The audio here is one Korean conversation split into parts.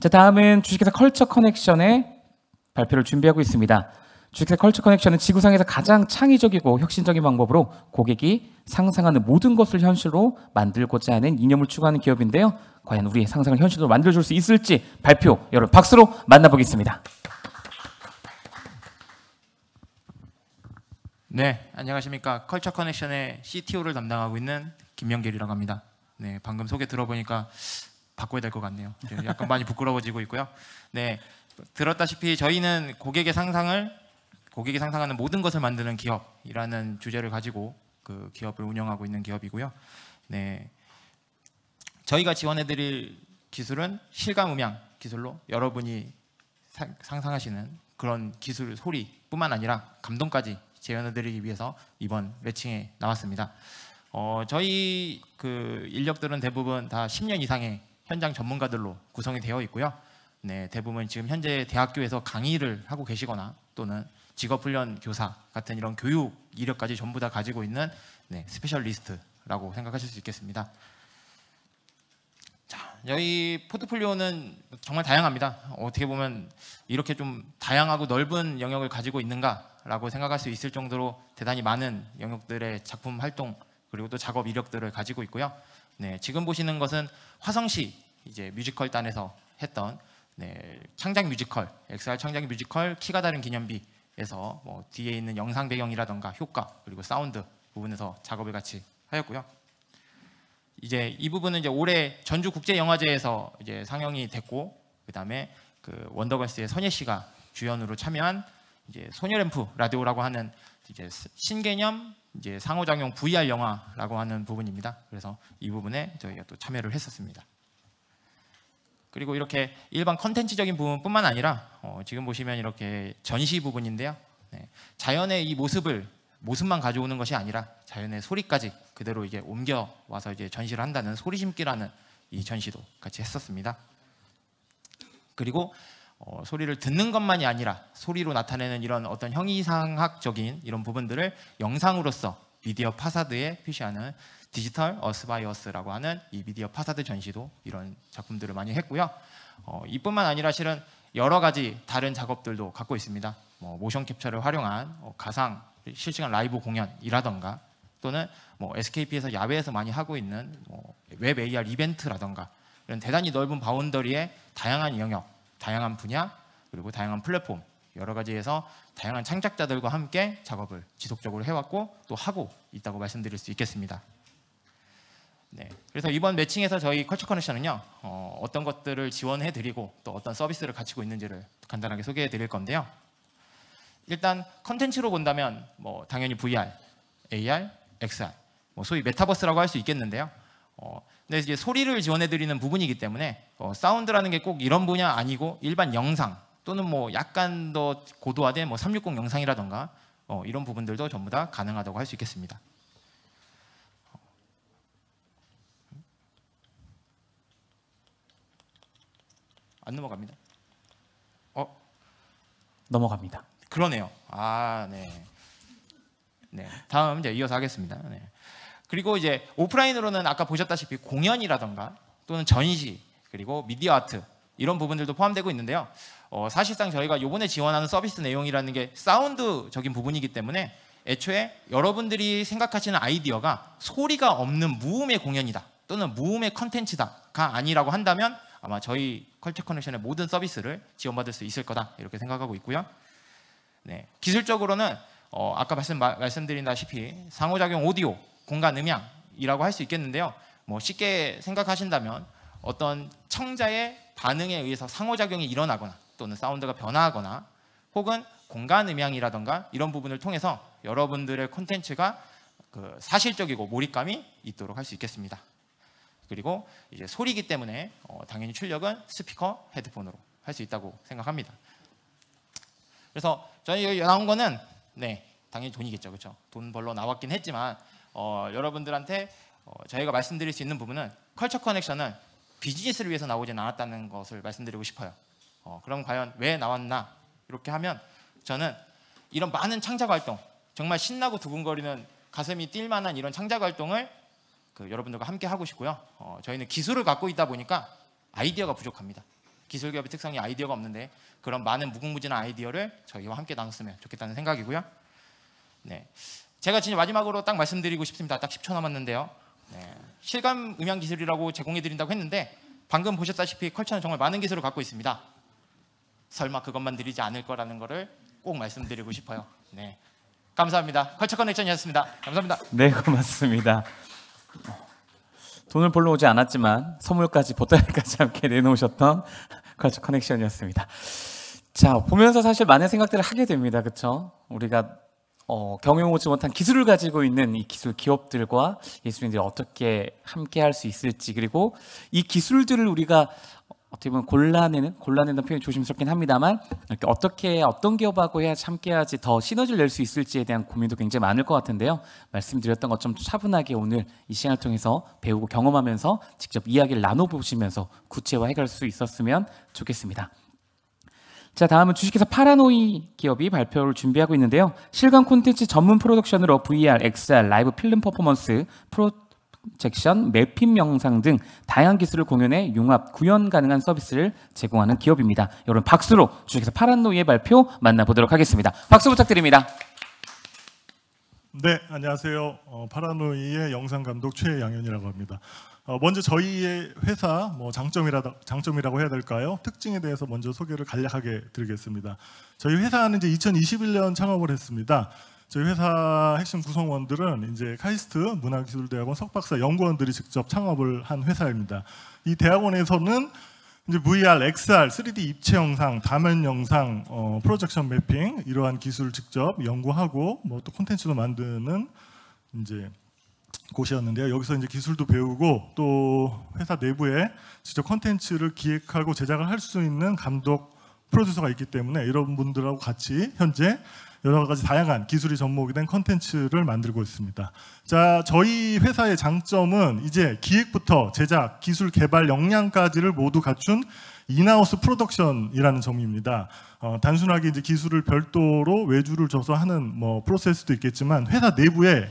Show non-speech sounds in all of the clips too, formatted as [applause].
자, 다음은 주식회사 컬처 커넥션의 발표를 준비하고 있습니다. 주식회사 컬처 커넥션은 지구상에서 가장 창의적이고 혁신적인 방법으로 고객이 상상하는 모든 것을 현실로 만들고자 하는 이념을 추구하는 기업인데요. 과연 우리의 상상을 현실로 만들어줄 수 있을지 발표 여러분 박수로 만나보겠습니다. 네, 안녕하십니까. 컬처 커넥션의 CTO를 담당하고 있는 김명길이라고 합니다. 네, 방금 소개 들어보니까 바꿔야 될 것 같네요. 예, 약간 많이 부끄러워지고 있고요. 네, 들었다시피 저희는 고객의 상상을 고객이 상상하는 모든 것을 만드는 기업이라는 주제를 가지고 그 기업을 운영하고 있는 기업이고요. 네, 저희가 지원해드릴 기술은 실감 음향 기술로 여러분이 사, 상상하시는 그런 기술 소리뿐만 아니라 감동까지 재현해드리기 위해서 이번 매칭에 나왔습니다. 어, 저희 그 인력들은 대부분 다 10년 이상의 현장 전문가들로 구성이 되어 있고요. 네, 대부분 지금 현재 대학교에서 강의를 하고 계시거나 또는 직업훈련 교사 같은 이런 교육 이력까지 전부 다 가지고 있는 네, 스페셜리스트라고 생각하실 수 있겠습니다. 자, 저희 포트폴리오는 정말 다양합니다. 어떻게 보면 이렇게 좀 다양하고 넓은 영역을 가지고 있는가라고 생각할 수 있을 정도로 대단히 많은 영역들의 작품 활동 그리고 또 작업 이력들을 가지고 있고요. 네, 지금 보시는 것은 화성시 이제 뮤지컬단에서 했던 네, 창작 뮤지컬, XR 창작 뮤지컬 키가 다른 기념비에서 뭐 뒤에 있는 영상 배경이라던가 효과 그리고 사운드 부분에서 작업을 같이 하였고요. 이제 이 부분은 이제 올해 전주 국제 영화제에서 이제 상영이 됐고 그다음에 그 원더걸스의 선예 씨가 주연으로 참여한 이제 소녀 램프 라디오라고 하는 이제 신개념 이제 상호작용 VR 영화라고 하는 부분입니다. 그래서 이 부분에 저희가 또 참여를 했었습니다. 그리고 이렇게 일반 컨텐츠적인 부분뿐만 아니라 어, 지금 보시면 이렇게 전시 부분인데요. 네, 자연의 이 모습을 모습만 가져오는 것이 아니라 자연의 소리까지 그대로 이제 옮겨 와서 이제 전시를 한다는 소리 심기라는 이 전시도 같이 했었습니다. 그리고 어, 소리를 듣는 것만이 아니라 소리로 나타내는 이런 어떤 형이상학적인 이런 부분들을 영상으로서 미디어 파사드에 표시하는 디지털 어스바이어스라고 하는 이 미디어 파사드 전시도 이런 작품들을 많이 했고요. 어, 이뿐만 아니라 실은 여러 가지 다른 작업들도 갖고 있습니다. 뭐 모션 캡처를 활용한 어, 가상 실시간 라이브 공연이라던가 또는 뭐 SKP에서 야외에서 많이 하고 있는 뭐웹 AR 이벤트라던가 이런 대단히 넓은 바운더리에 다양한 영역 다양한 분야 그리고 다양한 플랫폼 여러 가지에서 다양한 창작자들과 함께 작업을 지속적으로 해왔고 또 하고 있다고 말씀드릴 수 있겠습니다. 네, 그래서 이번 매칭에서 저희 컬처 커넥션은요 어, 떤 것들을 지원해드리고 또 어떤 서비스를 갖추고 있는지를 간단하게 소개해드릴 건데요. 일단 컨텐츠로 본다면 뭐 당연히 VR, AR, XR, 뭐 소위 메타버스라고 할 수 있겠는데요. 어, 근데 이제 소리를 지원해드리는 부분이기 때문에 어, 사운드라는 게 꼭 이런 분야 아니고 일반 영상 또는 뭐 약간 더 고도화된 뭐360 영상이라던가 어, 이런 부분들도 전부 다 가능하다고 할 수 있겠습니다. 안 넘어갑니다. 어? 넘어갑니다. 그러네요. 아, 네. 네. 다음 이제 이어서 하겠습니다. 네. 그리고 이제 오프라인으로는 아까 보셨다시피 공연이라던가 또는 전시 그리고 미디어 아트 이런 부분들도 포함되고 있는데요. 어, 사실상 저희가 요번에 지원하는 서비스 내용이라는 게 사운드적인 부분이기 때문에 애초에 여러분들이 생각하시는 아이디어가 소리가 없는 무음의 공연이다 또는 무음의 컨텐츠다가 아니라고 한다면 아마 저희 컬처 커넥션의 모든 서비스를 지원받을 수 있을 거다 이렇게 생각하고 있고요. 네, 기술적으로는 어, 아까 말씀, 말씀드린다시피 상호작용 오디오 공간 음향이라고 할 수 있겠는데요. 뭐 쉽게 생각하신다면 어떤 청자의 반응에 의해서 상호작용이 일어나거나 또는 사운드가 변화하거나 혹은 공간 음향이라던가 이런 부분을 통해서 여러분들의 콘텐츠가 그 사실적이고 몰입감이 있도록 할 수 있겠습니다. 그리고 이제 소리기 때문에 어 당연히 출력은 스피커 헤드폰으로 할 수 있다고 생각합니다. 그래서 저희 여기 나온 거는 네 당연히 돈이겠죠, 그렇죠? 돈 벌러 나왔긴 했지만 어, 여러분들한테 어, 저희가 말씀드릴 수 있는 부분은 컬처 커넥션은 비즈니스를 위해서 나오진 않았다는 것을 말씀드리고 싶어요. 어, 그럼 과연 왜 나왔나 이렇게 하면 저는 이런 많은 창작 활동 정말 신나고 두근거리는 가슴이 뛸 만한 이런 창작 활동을 그 여러분들과 함께 하고 싶고요. 어, 저희는 기술을 갖고 있다 보니까 아이디어가 부족합니다. 기술 기업의 특성이 아이디어가 없는데 그런 많은 무궁무진한 아이디어를 저희와 함께 나눴으면 좋겠다는 생각이고요. 네. 제가 진짜 마지막으로 딱 말씀드리고 싶습니다. 딱 10초 남았는데요. 네. 실감 음향 기술이라고 제공해 드린다고 했는데 방금 보셨다시피 컬처는 정말 많은 기술을 갖고 있습니다. 설마 그것만 드리지 않을 거라는 거를 꼭 말씀드리고 싶어요. 네. 감사합니다. 컬처 커넥션이었습니다. 감사합니다. 네, 고맙습니다. 돈을 벌러 오지 않았지만 선물까지 보따리까지 함께 내놓으셨던 컬처 커넥션이었습니다. 자, 보면서 사실 많은 생각들을 하게 됩니다. 그렇죠? 우리가 어, 경영하지 못한 기술을 가지고 있는 이 기술 기업들과 예술인들이 어떻게 함께 할 수 있을지 그리고 이 기술들을 우리가 어떻게 보면 곤란해는골라낸는 표현이 조심스럽긴 합니다만 이렇게 어떻게 어떤 기업하고 해야 함께해야지 더 시너지를 낼 수 있을지에 대한 고민도 굉장히 많을 것 같은데요 말씀드렸던 것처럼 차분하게 오늘 이 시간을 통해서 배우고 경험하면서 직접 이야기를 나눠보시면서 구체화해갈 수 있었으면 좋겠습니다. 자, 다음은 주식회사 파라노이 기업이 발표를 준비하고 있는데요. 실감 콘텐츠 전문 프로덕션으로 VR, XR, 라이브 필름 퍼포먼스, 프로젝션, 맵핑 영상 등 다양한 기술을 공유해 융합, 구현 가능한 서비스를 제공하는 기업입니다. 여러분 박수로 주식회사 파라노이의 발표 만나보도록 하겠습니다. 박수 부탁드립니다. 네, 안녕하세요. 어, 파라노이의 영상 감독 최양현이라고 합니다. 어, 먼저 저희의 회사 뭐 장점이라 장점이라고 해야 될까요? 특징에 대해서 먼저 소개를 간략하게 드리겠습니다. 저희 회사는 이제 2021년 창업을 했습니다. 저희 회사 핵심 구성원들은 이제 카이스트 문화기술대학원 석박사 연구원들이 직접 창업을 한 회사입니다. 이 대학원에서는 이제 VR, XR, 3D 입체 영상, 다면 영상, 어, 프로젝션 매핑 이러한 기술을 직접 연구하고 뭐 또 콘텐츠도 만드는 이제 곳이었는데요. 여기서 이제 기술도 배우고 또 회사 내부에 직접 컨텐츠를 기획하고 제작을 할 수 있는 감독 프로듀서가 있기 때문에 이런 분들하고 같이 현재 여러 가지 다양한 기술이 접목이 된 컨텐츠를 만들고 있습니다. 자, 저희 회사의 장점은 이제 기획부터 제작, 기술 개발 역량까지를 모두 갖춘 인하우스 프로덕션이라는 점입니다. 어, 단순하게 이제 기술을 별도로 외주를 줘서 하는 뭐 프로세스도 있겠지만 회사 내부에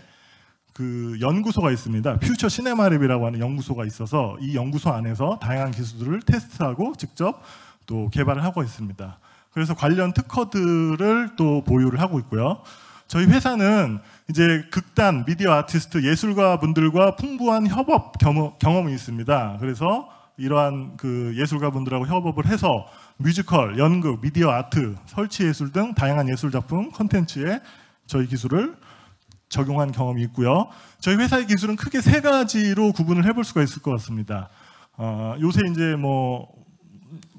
그 연구소가 있습니다. 퓨처 시네마랩이라고 하는 연구소가 있어서 이 연구소 안에서 다양한 기술들을 테스트하고 직접 또 개발을 하고 있습니다. 그래서 관련 특허들을 또 보유를 하고 있고요. 저희 회사는 이제 극단, 미디어 아티스트, 예술가 분들과 풍부한 협업 경험이 있습니다. 그래서 이러한 그 예술가 분들하고 협업을 해서 뮤지컬, 연극, 미디어 아트, 설치 예술 등 다양한 예술 작품 콘텐츠에 저희 기술을 적용한 경험이 있고요. 저희 회사의 기술은 크게 세 가지로 구분을 해볼 수가 있을 것 같습니다. 어, 요새 이제 뭐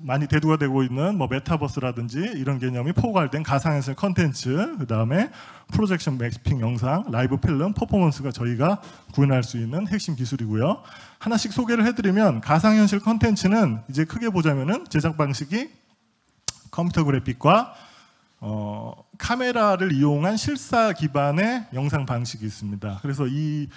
많이 대두가 되고 있는 뭐 메타버스라든지 이런 개념이 포괄된 가상현실 컨텐츠, 그 다음에 프로젝션 맥스핑 영상, 라이브 필름, 퍼포먼스가 저희가 구현할 수 있는 핵심 기술이고요. 하나씩 소개를 해드리면 가상현실 컨텐츠는 이제 크게 보자면은 제작 방식이 컴퓨터 그래픽과 어, 카메라를 이용한 실사 기반의 영상 방식이 있습니다. 그래서 이,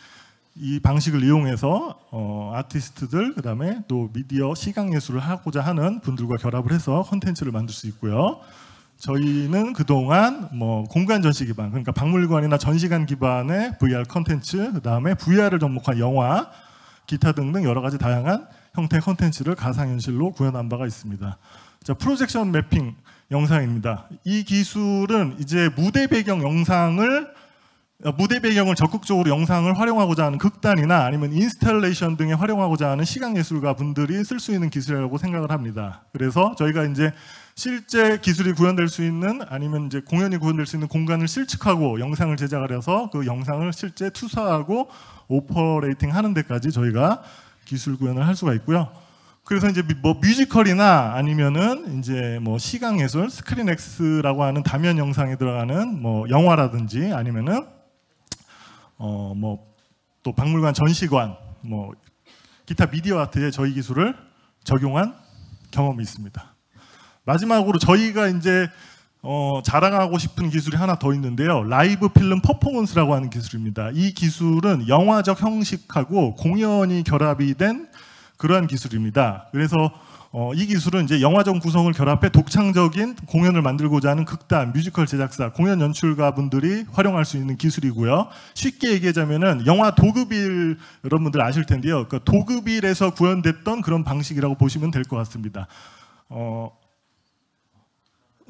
이 방식을 이용해서 어, 아티스트들 그다음에 또 미디어 시각 예술을 하고자 하는 분들과 결합을 해서 컨텐츠를 만들 수 있고요. 저희는 그동안 뭐 공간 전시 기반 그러니까 박물관이나 전시관 기반의 VR 컨텐츠 그다음에 VR을 접목한 영화 기타 등등 여러 가지 다양한 형태의 컨텐츠를 가상현실로 구현한 바가 있습니다. 자, 프로젝션 매핑 영상입니다. 이 기술은 이제 무대 배경 영상을 아, 무대 배경을 적극적으로 영상을 활용하고자 하는 극단이나 아니면 인스탈레이션 등에 활용하고자 하는 시각 예술가 분들이 쓸 수 있는 기술이라고 생각을 합니다. 그래서 저희가 이제 실제 기술이 구현될 수 있는 아니면 이제 공연이 구현될 수 있는 공간을 실측하고 영상을 제작을 해서 그 영상을 실제 투사하고 오퍼레이팅 하는 데까지 저희가 기술 구현을 할 수가 있고요. 그래서 이제 뭐 뮤지컬이나 아니면은 이제 뭐 시각 예술 스크린 엑스라고 하는 다면 영상에 들어가는 뭐 영화라든지 아니면은 어 뭐 또 박물관 전시관 뭐 기타 미디어 아트에 저희 기술을 적용한 경험이 있습니다. 마지막으로 저희가 이제 어, 자랑하고 싶은 기술이 하나 더 있는데요. 라이브 필름 퍼포먼스라고 하는 기술입니다. 이 기술은 영화적 형식하고 공연이 결합이 된 그러한 기술입니다. 그래서 어, 이 기술은 이제 영화적 구성을 결합해 독창적인 공연을 만들고자 하는 극단, 뮤지컬 제작사, 공연 연출가 분들이 활용할 수 있는 기술이고요. 쉽게 얘기하자면은 영화 도급일 여러분들 아실 텐데요. 그 도급일에서 구현됐던 그런 방식이라고 보시면 될 것 같습니다. 어,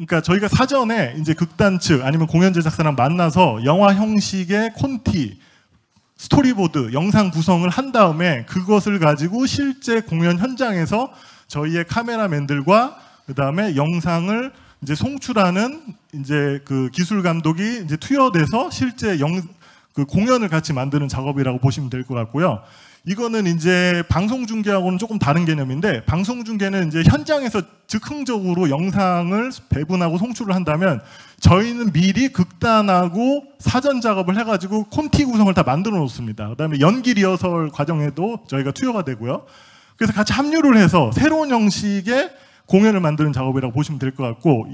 그러니까 저희가 사전에 이제 극단 측 아니면 공연 제작사랑 만나서 영화 형식의 콘티 스토리보드 영상 구성을 한 다음에 그것을 가지고 실제 공연 현장에서 저희의 카메라맨들과 그다음에 영상을 이제 송출하는 이제 그 기술 감독이 이제 투여돼서 실제 영그 공연을 같이 만드는 작업이라고 보시면 될 것 같고요. 이거는 이제 방송 중계하고는 조금 다른 개념인데 방송 중계는 이제 현장에서 즉흥적으로 영상을 배분하고 송출을 한다면 저희는 미리 극단하고 사전 작업을 해가지고 콘티 구성을 다 만들어 놓습니다. 그다음에 연기 리허설 과정에도 저희가 투여가 되고요. 그래서 같이 합류를 해서 새로운 형식의 공연을 만드는 작업이라고 보시면 될 것 같고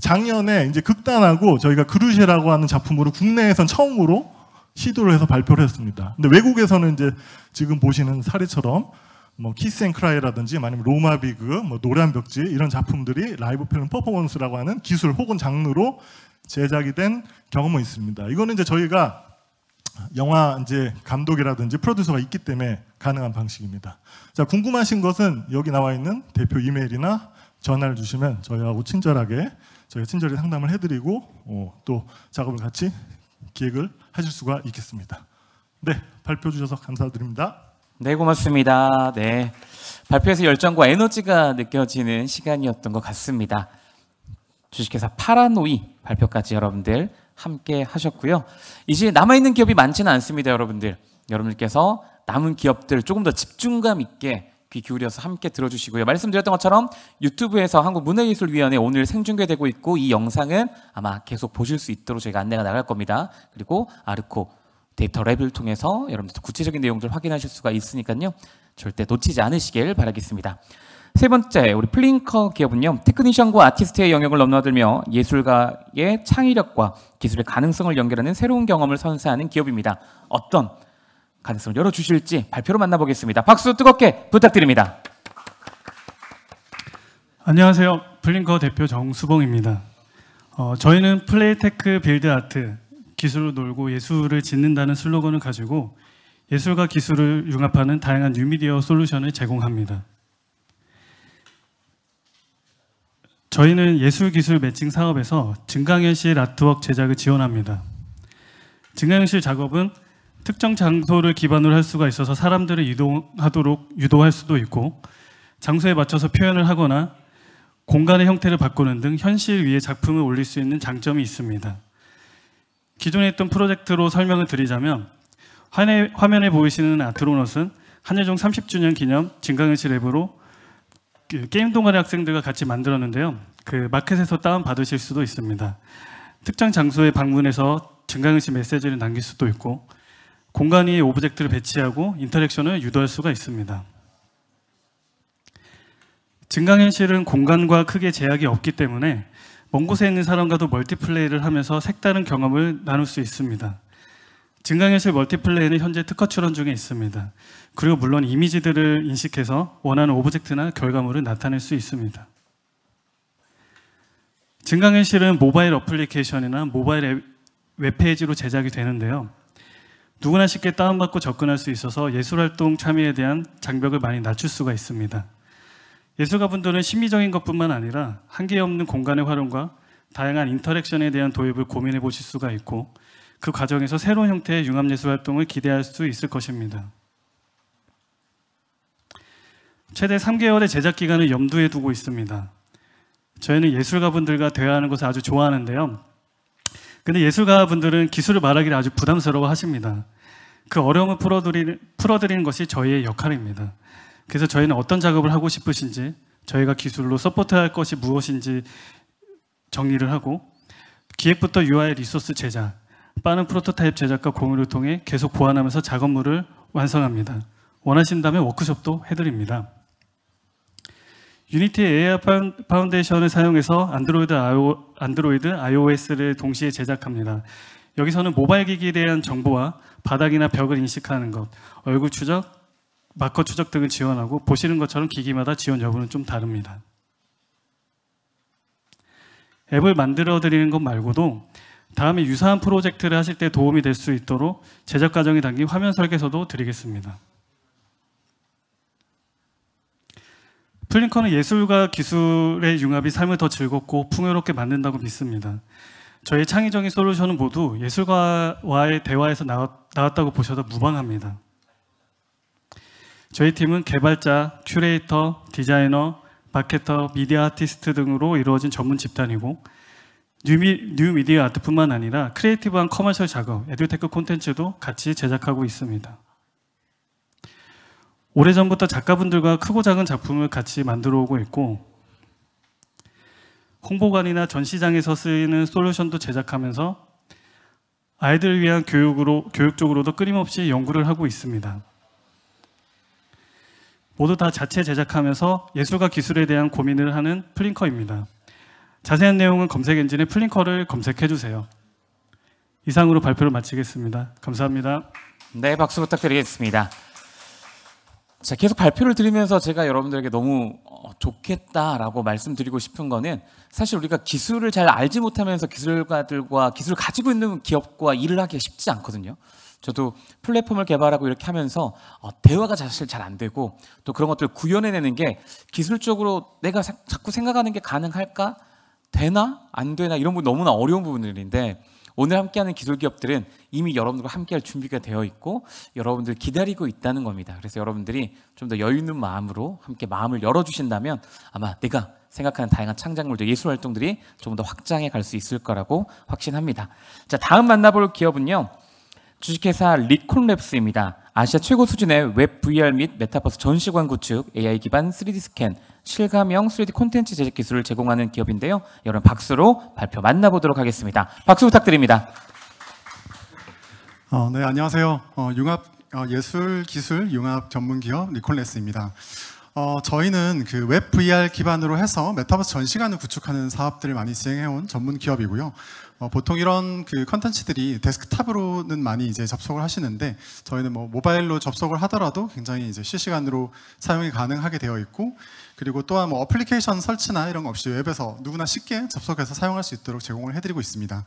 작년에 이제 극단하고 저희가 그루쉐라고 하는 작품으로 국내에선 처음으로 시도를 해서 발표를 했습니다. 근데 외국에서는 이제 지금 보시는 사례처럼 뭐 키스 앤 크라이라든지 아니면 로마 비그, 뭐 노란 벽지 이런 작품들이 라이브 필름 퍼포먼스라고 하는 기술 혹은 장르로 제작이 된 경험은 있습니다. 이거는 이제 저희가 영화 이제 감독이라든지 프로듀서가 있기 때문에 가능한 방식입니다. 자, 궁금하신 것은 여기 나와 있는 대표 이메일이나 전화를 주시면 저희하고 친절하게 저희가 친절히 상담을 해드리고 어, 또 작업을 같이 기획을 하실 수가 있겠습니다. 네, 발표 주셔서 감사드립니다. 네, 고맙습니다. 네. 발표에서 열정과 에너지가 느껴지는 시간이었던 것 같습니다. 주식회사 파라노이 발표까지 여러분들 함께 하셨고요. 이제 남아있는 기업이 많지는 않습니다, 여러분들. 여러분들께서 남은 기업들 조금 더 집중감 있게 귀 기울여서 함께 들어주시고요. 말씀드렸던 것처럼 유튜브에서 한국문화예술위원회 오늘 생중계되고 있고 이 영상은 아마 계속 보실 수 있도록 저희가 안내가 나갈 겁니다. 그리고 아르코 데이터 랩을 통해서 여러분들 구체적인 내용들 확인하실 수가 있으니까요. 절대 놓치지 않으시길 바라겠습니다. 세 번째, 우리 플링커 기업은요, 테크니션과 아티스트의 영역을 넘나들며 예술가의 창의력과 기술의 가능성을 연결하는 새로운 경험을 선사하는 기업입니다. 어떤 가능성을 열어주실지 발표로 만나보겠습니다. 박수 뜨겁게 부탁드립니다. 안녕하세요. 플링커 대표 정수봉입니다. 어, 저희는 플레이테크 빌드 아트, 기술로 놀고 예술을 짓는다는 슬로건을 가지고 예술과 기술을 융합하는 다양한 뉴미디어 솔루션을 제공합니다. 저희는 예술기술 매칭 사업에서 증강현실 아트웍 제작을 지원합니다. 증강현실 작업은 특정 장소를 기반으로 할 수가 있어서 사람들을 이동하도록 유도할 수도 있고 장소에 맞춰서 표현을 하거나 공간의 형태를 바꾸는 등 현실 위에 작품을 올릴 수 있는 장점이 있습니다. 기존에 있던 프로젝트로 설명을 드리자면 화면에 보이시는 아트로넛은 한예종 30주년 기념 진강현실 앱으로 그 게임 동아리 학생들과 같이 만들었는데요. 그 마켓에서 다운 받으실 수도 있습니다. 특정 장소에 방문해서 증강의식 메시지를 남길 수도 있고 공간 위에 오브젝트를 배치하고 인터랙션을 유도할 수가 있습니다. 증강현실은 공간과 크게 제약이 없기 때문에 먼 곳에 있는 사람과도 멀티플레이를 하면서 색다른 경험을 나눌 수 있습니다. 증강현실 멀티플레이는 현재 특허 출원 중에 있습니다. 그리고 물론 이미지들을 인식해서 원하는 오브젝트나 결과물을 나타낼 수 있습니다. 증강현실은 모바일 어플리케이션이나 모바일 웹페이지로 제작이 되는데요. 누구나 쉽게 다운받고 접근할 수 있어서 예술활동 참여에 대한 장벽을 많이 낮출 수가 있습니다. 예술가분들은 심미적인 것뿐만 아니라 한계 없는 공간의 활용과 다양한 인터랙션에 대한 도입을 고민해 보실 수가 있고 그 과정에서 새로운 형태의 융합예술 활동을 기대할 수 있을 것입니다. 최대 3개월의 제작 기간을 염두에 두고 있습니다. 저희는 예술가분들과 대화하는 것을 아주 좋아하는데요. 근데 예술가 분들은 기술을 말하기를 아주 부담스러워 하십니다. 그 어려움을 풀어드리는, 풀어드리는 것이 저희의 역할입니다. 그래서 저희는 어떤 작업을 하고 싶으신지, 저희가 기술로 서포트할 것이 무엇인지 정리를 하고, 기획부터 UI 리소스 제작, 빠른 프로토타입 제작과 공유를 통해 계속 보완하면서 작업물을 완성합니다. 원하신다면 워크숍도 해드립니다. 유니티 AI 파운데이션을 사용해서 안드로이드, 아이오, 안드로이드, iOS를 동시에 제작합니다. 여기서는 모바일 기기에 대한 정보와 바닥이나 벽을 인식하는 것, 얼굴 추적, 마커 추적 등을 지원하고 보시는 것처럼 기기마다 지원 여부는 좀 다릅니다. 앱을 만들어 드리는 것 말고도 다음에 유사한 프로젝트를 하실 때 도움이 될 수 있도록 제작 과정이 담긴 화면 설계서도 드리겠습니다. 플링컨은 예술과 기술의 융합이 삶을 더 즐겁고 풍요롭게 만든다고 믿습니다. 저희 창의적인 솔루션은 모두 예술가와의 대화에서 나왔다고 보셔도 무방합니다. 저희 팀은 개발자, 큐레이터, 디자이너, 마케터, 미디어 아티스트 등으로 이루어진 전문 집단이고 뉴미, 뉴미디어 아트뿐만 아니라 크리에이티브한 커머셜 작업, 에듀테크 콘텐츠도 같이 제작하고 있습니다. 오래전부터 작가분들과 크고 작은 작품을 같이 만들어 오고 있고 홍보관이나 전시장에서 쓰이는 솔루션도 제작하면서 아이들을 위한 교육으로, 교육 쪽으로도 끊임없이 연구를 하고 있습니다. 모두 다 자체 제작하면서 예술과 기술에 대한 고민을 하는 플링커입니다. 자세한 내용은 검색 엔진에 플링커를 검색해 주세요. 이상으로 발표를 마치겠습니다. 감사합니다. 네, 박수 부탁드리겠습니다. 자, 계속 발표를 드리면서 제가 여러분들에게 너무 어, 좋겠다라고 말씀드리고 싶은 거는 사실 우리가 기술을 잘 알지 못하면서 기술가들과 기술을 가지고 있는 기업과 일을 하기 가 쉽지 않거든요. 저도 플랫폼을 개발하고 이렇게 하면서 어, 대화가 사실 잘 안 되고 또 그런 것들을 구현해내는 게 기술적으로 내가 자꾸 생각하는 게 가능할까? 되나? 안 되나? 이런 부분 너무나 어려운 부분들인데 오늘 함께하는 기술기업들은 이미 여러분들과 함께할 준비가 되어 있고 여러분들 기다리고 있다는 겁니다. 그래서 여러분들이 좀 더 여유 있는 마음으로 함께 마음을 열어주신다면 아마 내가 생각하는 다양한 창작물들, 예술 활동들이 조금 더 확장해 갈 수 있을 거라고 확신합니다. 자, 다음 만나볼 기업은요. 주식회사 리콘랩스입니다. 아시아 최고 수준의 웹 VR 및 메타버스 전시관 구축, AI 기반 3D 스캔, 실감형 3D 콘텐츠 제작 기술을 제공하는 기업인데요. 여러분 박수로 발표 만나보도록 하겠습니다. 박수 부탁드립니다. 어, 네, 안녕하세요. 어, 융합 어, 예술 기술 융합 전문 기업 니콜레스입니다. 어, 저희는 그 웹 VR 기반으로 해서 메타버스 전시관을 구축하는 사업들을 많이 진행해온 전문 기업이고요. 어, 보통 이런 그 컨텐츠들이 데스크탑으로는 많이 이제 접속을 하시는데 저희는 뭐 모바일로 접속을 하더라도 굉장히 이제 실시간으로 사용이 가능하게 되어 있고 그리고 또한 뭐 어플리케이션 설치나 이런 거 없이 웹에서 누구나 쉽게 접속해서 사용할 수 있도록 제공을 해드리고 있습니다.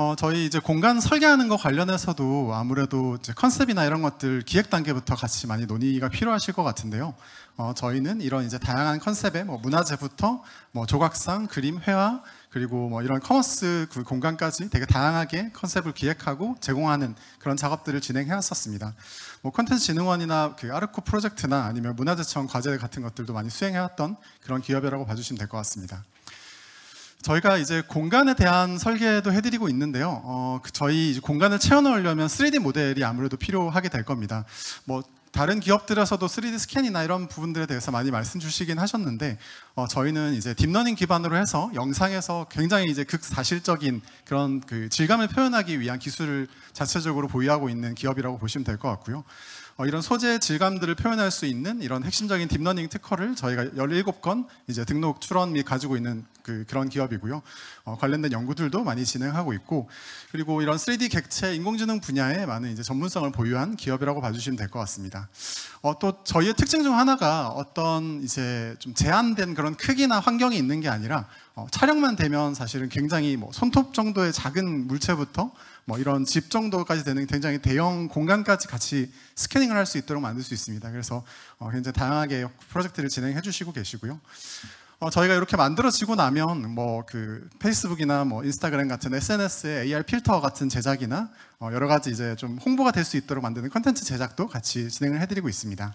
어, 저희 이제 공간 설계하는 거 관련해서도 아무래도 컨셉이나 이런 것들 기획 단계부터 같이 많이 논의가 필요하실 것 같은데요. 어, 저희는 이런 이제 다양한 컨셉의 뭐 문화재부터 뭐 조각상, 그림, 회화 그리고 뭐 이런 커머스 그 공간까지 되게 다양하게 컨셉을 기획하고 제공하는 그런 작업들을 진행해왔었습니다. 뭐 컨텐츠진흥원이나 그 아르코 프로젝트나 아니면 문화재청 과제 같은 것들도 많이 수행해왔던 그런 기업이라고 봐주시면 될 것 같습니다. 저희가 이제 공간에 대한 설계도 해드리고 있는데요. 어, 그 저희 공간을 채워넣으려면 3D 모델이 아무래도 필요하게 될 겁니다. 뭐 다른 기업들에서도 3D 스캔이나 이런 부분들에 대해서 많이 말씀 주시긴 하셨는데 어, 저희는 이제 딥러닝 기반으로 해서 영상에서 굉장히 이제 극사실적인 그런 그 질감을 표현하기 위한 기술을 자체적으로 보유하고 있는 기업이라고 보시면 될 것 같고요. 어, 이런 소재의 질감들을 표현할 수 있는 이런 핵심적인 딥러닝 특허를 저희가 17건 이제 등록 출원 및 가지고 있는 그, 그런 기업이고요. 어, 관련된 연구들도 많이 진행하고 있고 그리고 이런 3D 객체 인공지능 분야에 많은 이제 전문성을 보유한 기업이라고 봐주시면 될 것 같습니다. 어, 또 저희의 특징 중 하나가 어떤 이제 좀 제한된 그런 크기나 환경이 있는 게 아니라 촬영만 되면 사실은 굉장히 뭐 손톱 정도의 작은 물체부터 뭐 이런 집 정도까지 되는 굉장히 대형 공간까지 같이 스캐닝을 할 수 있도록 만들 수 있습니다. 그래서 어, 굉장히 다양하게 프로젝트를 진행해 주시고 계시고요. 어, 저희가 이렇게 만들어지고 나면 뭐 그 페이스북이나 뭐 인스타그램 같은 SNS에 AR 필터 같은 제작이나 어, 여러 가지 이제 좀 홍보가 될 수 있도록 만드는 컨텐츠 제작도 같이 진행을 해드리고 있습니다.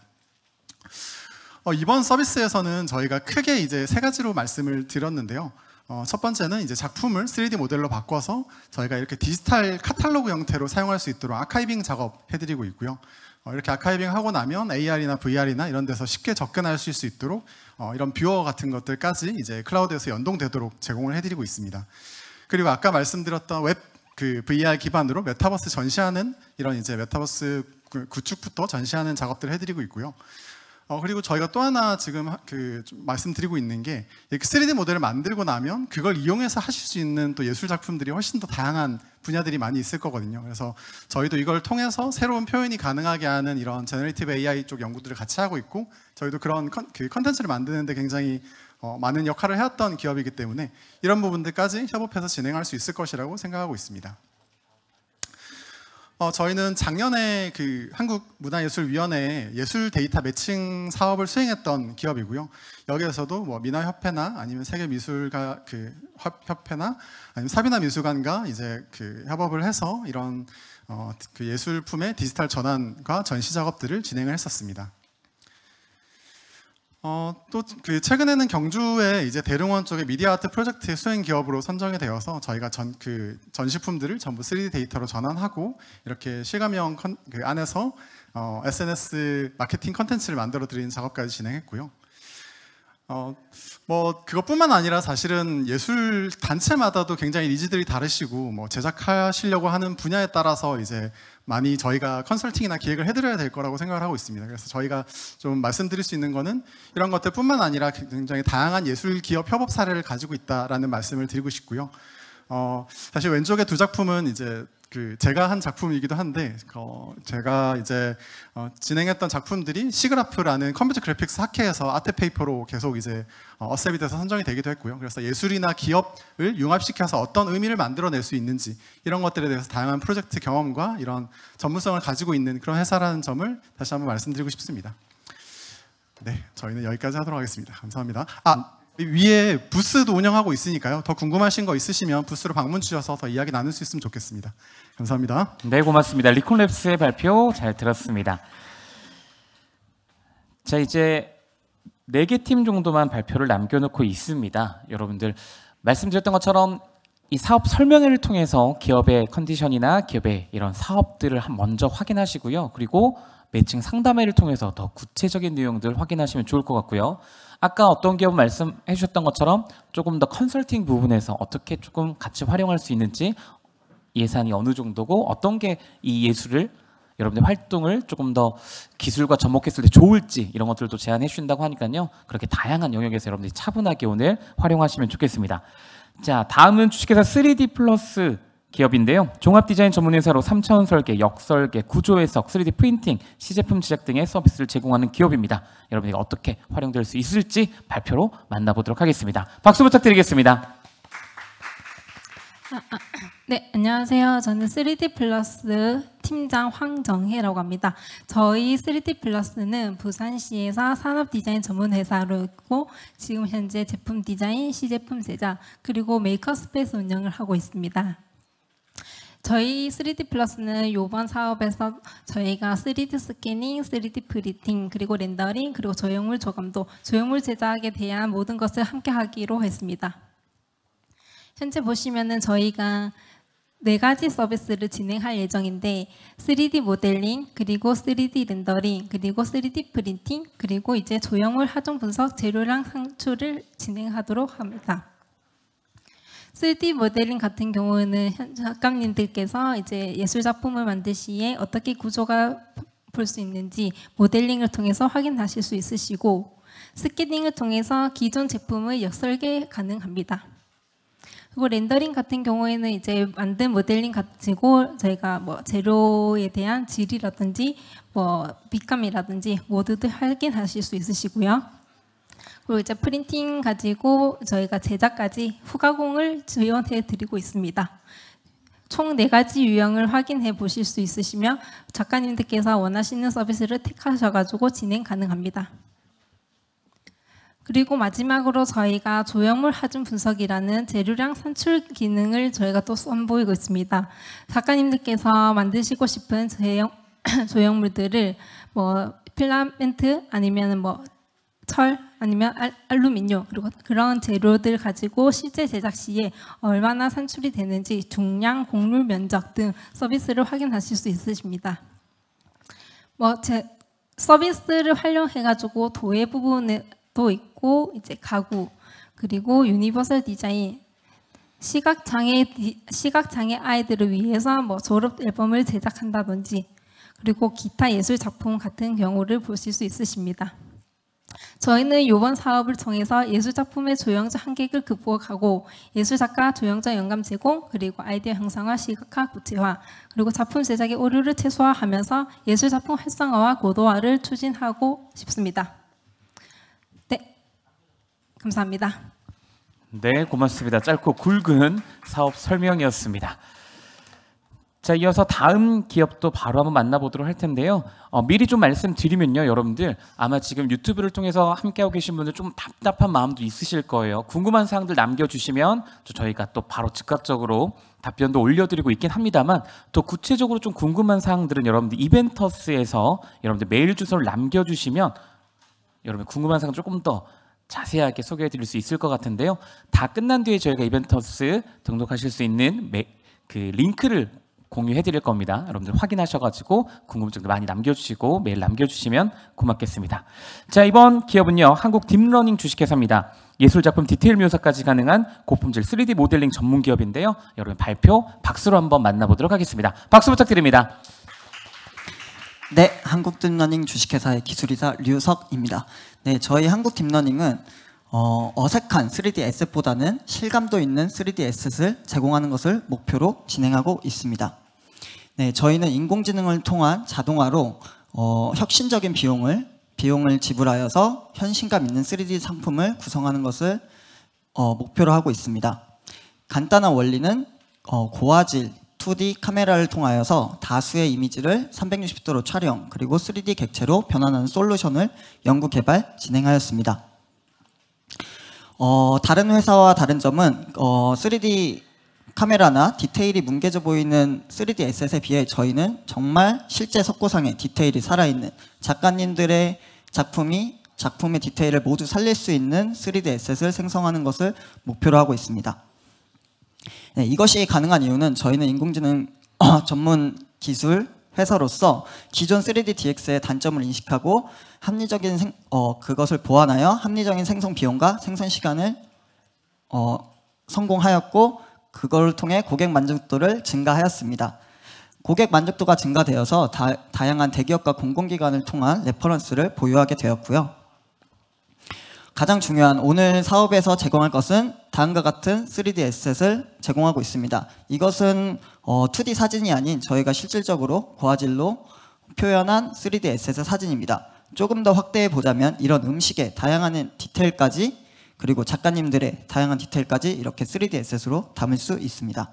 어, 이번 서비스에서는 저희가 크게 이제 세 가지로 말씀을 드렸는데요. 어, 첫 번째는 이제 작품을 3D 모델로 바꿔서 저희가 이렇게 디지털 카탈로그 형태로 사용할 수 있도록 아카이빙 작업 해드리고 있고요. 어, 이렇게 아카이빙 하고 나면 AR이나 VR이나 이런 데서 쉽게 접근할 수 있도록 어, 이런 뷰어 같은 것들까지 이제 클라우드에서 연동되도록 제공을 해드리고 있습니다. 그리고 아까 말씀드렸던 웹그 VR 기반으로 메타버스 전시하는 이런 이제 메타버스 구축부터 전시하는 작업들을 해드리고 있고요. 어, 그리고 저희가 또 하나 지금 그 말씀드리고 있는 게 3D 모델을 만들고 나면 그걸 이용해서 하실 수 있는 또 예술 작품들이 훨씬 더 다양한 분야들이 많이 있을 거거든요. 그래서 저희도 이걸 통해서 새로운 표현이 가능하게 하는 이런 제너레이티브 AI 쪽 연구들을 같이 하고 있고 저희도 그런 컨, 그 컨텐츠를 만드는데 굉장히 어, 많은 역할을 해왔던 기업이기 때문에 이런 부분들까지 협업해서 진행할 수 있을 것이라고 생각하고 있습니다. 어, 저희는 작년에 그 한국문화예술위원회 예술 데이터 매칭 사업을 수행했던 기업이고요. 여기에서도 뭐 민화협회나 아니면 세계미술가 그 협회나 아니면 사비나 미술관과 이제 그 협업을 해서 이런 어, 그 예술품의 디지털 전환과 전시 작업들을 진행을 했었습니다. 어, 또그 최근에는 경주에 이제 대릉원 쪽에 미디어 아트 프로젝트 수행 기업으로 선정이 되어서 저희가 전 그 전시품들을 전부 3D 데이터로 전환하고 이렇게 실감형 컨, 그 안에서 어, SNS 마케팅 컨텐츠를 만들어 드리는 작업까지 진행했고요. 어, 뭐 그것뿐만 아니라 사실은 예술 단체마다도 굉장히 니즈들이 다르시고 뭐 제작하시려고 하는 분야에 따라서 이제 많이 저희가 컨설팅이나 기획을 해드려야 될 거라고 생각을 하고 있습니다. 그래서 저희가 좀 말씀드릴 수 있는 거는 이런 것들뿐만 아니라 굉장히 다양한 예술 기업 협업 사례를 가지고 있다라는 말씀을 드리고 싶고요. 어, 사실 왼쪽에두 작품은 이제 그 제가 한 작품이기도 한데 어 제가 이제 어 진행했던 작품들이 시그라프라는 컴퓨터 그래픽스 학회에서 아트 페이퍼로 계속 이제 어, 셉이 돼서 선정이 되기도 했고요. 그래서 예술이나 기업을 융합시켜서 어떤 의미를 만들어낼 수 있는지 이런 것들에 대해서 다양한 프로젝트 경험과 이런 전문성을 가지고 있는 그런 회사라는 점을 다시 한번 말씀드리고 싶습니다. 네, 저희는 여기까지 하도록 하겠습니다. 감사합니다. 아 위에 부스도 운영하고 있으니까요. 더 궁금하신 거 있으시면 부스로 방문 주셔서 더 이야기 나눌 수 있으면 좋겠습니다. 감사합니다. 네, 고맙습니다. 리콘랩스의 발표 잘 들었습니다. 자, 이제 네 개 팀 정도만 발표를 남겨놓고 있습니다. 여러분들 말씀드렸던 것처럼 이 사업 설명회를 통해서 기업의 컨디션이나 기업의 이런 사업들을 먼저 확인하시고요. 그리고 매칭 상담회를 통해서 더 구체적인 내용들 확인하시면 좋을 것 같고요. 아까 어떤 기업 말씀해 주셨던 것처럼 조금 더 컨설팅 부분에서 어떻게 조금 같이 활용할 수 있는지 예산이 어느 정도고 어떤 게 이 예술을 여러분들 활동을 조금 더 기술과 접목했을 때 좋을지 이런 것들도 제안해 주신다고 하니까요. 그렇게 다양한 영역에서 여러분들이 차분하게 오늘 활용하시면 좋겠습니다. 자, 다음은 주식회사 3D 플러스 기업인데요. 종합 디자인 전문 회사로 3차원 설계, 역설계, 구조 해석, 3D 프린팅, 시제품 제작 등의 서비스를 제공하는 기업입니다. 여러분이 들 어떻게 활용될 수 있을지 발표로 만나보도록 하겠습니다. 박수 부탁드리겠습니다. 네, 안녕하세요. 저는 3D 플러스 팀장 황정혜라고 합니다. 저희 3D 플러스는 부산시에서 산업 디자인 전문 회사로 있고 지금 현재 제품 디자인, 시제품 제작 그리고 메이커 스페이스 운영을 하고 있습니다. 저희 3D 플러스는 이번 사업에서 저희가 3D 스캐닝, 3D 프리팅, 그리고 렌더링, 그리고 조형물 조감도, 조형물 제작에 대한 모든 것을 함께 하기로 했습니다. 현재 보시면은 저희가 네 가지 서비스를 진행할 예정인데 3D 모델링, 그리고 3D 렌더링, 그리고 3D 프린팅, 그리고 이제 조형물 하중 분석, 재료랑 상추를 진행하도록 합니다. 3D 모델링 같은 경우는 작가님들께서 이제 예술 작품을 만드 시에 어떻게 구조가 볼 수 있는지 모델링을 통해서 확인하실 수 있으시고 스케닝을 통해서 기존 제품을 역설계 가능합니다. 그리고 렌더링 같은 경우에는 이제 만든 모델링 가지고 저희가 뭐 재료에 대한 질이라든지 뭐 빛감이라든지 모두들 확인하실 수 있으시고요. 그리고 이제 프린팅 가지고 저희가 제작까지 후가공을 지원해 드리고 있습니다. 총 네 가지 유형을 확인해 보실 수 있으시며 작가님들께서 원하시는 서비스를 택하셔가지고 진행 가능합니다. 그리고 마지막으로 저희가 조형물 하중 분석이라는 재료량 산출 기능을 저희가 또 선보이고 있습니다. 작가님들께서 만드시고 싶은 조형, [clears throat] 조형물들을 뭐 필라멘트 아니면 뭐철 아니면 알, 루미늄 그리고 그런 재료들 가지고 실제 제작 시에 얼마나 산출이 되는지 중량, 곡률 면적 등 서비스를 확인하실 수 있으십니다. 뭐 제, 서비스를 활용해가지고 도예 부분에 도 있고 이제 가구 그리고 유니버설 디자인 시각 장애 시각 장애 아이들을 위해서 뭐 졸업 앨범을 제작한다든지 그리고 기타 예술 작품 같은 경우를 보실 수 있으십니다. 저희는 이번 사업을 통해서 예술 작품의 조영자 한객를 극복하고 예술 작가 조영자 영감 제공 그리고 아이디어 형상화 시각화 구체화 그리고 작품 제작의 오류를 최소화하면서 예술 작품 활성화와 고도화를 추진하고 싶습니다. 감사합니다. 네, 고맙습니다. 짧고 굵은 사업 설명이었습니다. 자, 이어서 다음 기업도 바로 한번 만나보도록 할 텐데요. 어, 미리 좀 말씀드리면요, 여러분들 아마 지금 유튜브를 통해서 함께하고 계신 분들 좀 답답한 마음도 있으실 거예요. 궁금한 사항들 남겨주시면 저희가 또 바로 즉각적으로 답변도 올려드리고 있긴 합니다만 또 구체적으로 좀 궁금한 사항들은 여러분들 이벤터스에서 여러분들 메일 주소를 남겨주시면 여러분 궁금한 사항 조금 더 자세하게 소개해 드릴 수 있을 것 같은데요. 다 끝난 뒤에 저희가 이벤터스 등록하실 수 있는 매, 그 링크를 공유해 드릴 겁니다. 여러분들 확인하셔가지고 궁금증도 많이 남겨주시고 메일 남겨주시면 고맙겠습니다. 자 이번 기업은요 한국 딥러닝 주식회사입니다. 예술작품 디테일 묘사까지 가능한 고품질 3D 모델링 전문 기업인데요. 여러분 발표 박수로 한번 만나보도록 하겠습니다. 박수 부탁드립니다. 네, 한국딥러닝 주식회사의 기술이사 류석입니다. 네, 저희 한국 딥러닝은 어, 어색한 3DS보다는 실감도 있는 3DS를 제공하는 것을 목표로 진행하고 있습니다. 네, 저희는 인공지능을 통한 자동화로 어, 혁신적인 비용을 비용을 지불하여서 현신감 있는 3D 상품을 구성하는 것을 어, 목표로 하고 있습니다. 간단한 원리는 어, 고화질 2D 카메라를 통하여서 다수의 이미지를 360도로 촬영 그리고 3D 객체로 변환하는 솔루션을 연구 개발 진행하였습니다. 어, 다른 회사와 다른 점은 어, 3D 카메라나 디테일이 뭉개져 보이는 3D 에셋에 비해 저희는 정말 실제 석고상의 디테일이 살아있는 작가님들의 작품이 작품의 디테일을 모두 살릴 수 있는 3D 에셋을 생성하는 것을 목표로 하고 있습니다. 네, 이것이 가능한 이유는 저희는 인공지능 [clears throat] 어, 전문 기술 회사로서 기존 3D DX의 단점을 인식하고 합리적인 생, 어, 그것을 보완하여 합리적인 생성 비용과 생산 시간을 어, 성공하였고 그걸 통해 고객 만족도를 증가하였습니다. 고객 만족도가 증가되어서 다, 양한 대기업과 공공기관을 통한 레퍼런스를 보유하게 되었고요. 가장 중요한 오늘 사업에서 제공할 것은 다음과 같은 3D 에셋을 제공하고 있습니다. 이것은 어, 2D 사진이 아닌 저희가 실질적으로 고화질로 표현한 3D 에셋의 사진입니다. 조금 더 확대해 보자면 이런 음식의 다양한 디테일까지 그리고 작가님들의 다양한 디테일까지 이렇게 3D 에셋으로 담을 수 있습니다.